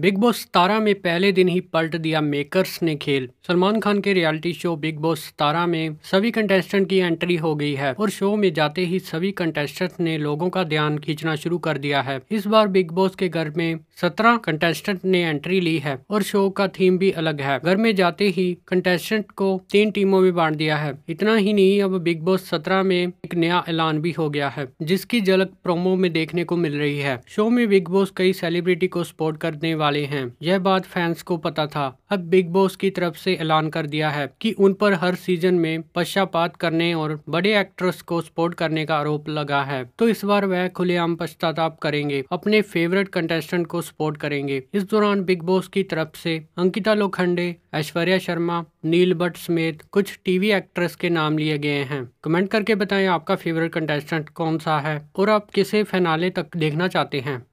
big boss सतारह में पहले दिन ही पलट दिया मेकर्स ने खेल सलमान खान के रियलिटी शो बिग बॉस सतारह में सभी कंटेस्टेंट की एंट्री हो गई है और शो में जाते ही सभी कंटेस्टेंट ने लोगों का ध्यान खींचना शुरू कर दिया है इस बार बिग बॉस के घर में सत्रह कंटेस्टेंट ने एंट्री ली है और शो का थीम भी अलग है घर में जाते ही कंटेस्टेंट को तीन टीमों में बांट दिया है इतना ही नहीं अब बिग बॉस सत्रह में एक नया ऐलान भी हो गया है जिसकी झलक प्रोमो में देखने को मिल रही है शो में बिग बॉस कई सेलिब्रिटी को सपोर्ट करने वाले वाले हैं यह बात फैंस को पता था अब बिग बॉस की तरफ से ऐलान कर दिया है कि उन पर हर सीजन में पश्चापात करने और बड़े एक्ट्रेस को सपोर्ट करने का आरोप लगा है तो इस बार वह खुलेआम पश्चाताप करेंगे अपने फेवरेट कंटेस्टेंट को सपोर्ट करेंगे इस दौरान बिग बॉस की तरफ से अंकिता लोखंडे ऐश्वर्या शर्मा नील भट्ट समेत कुछ टीवी एक्ट्रेस के नाम लिए गए हैं कमेंट करके बताएं आपका फेवरेट कंटेस्टेंट कौन सा है और आप किसे फैनाले तक देखना चाहते हैं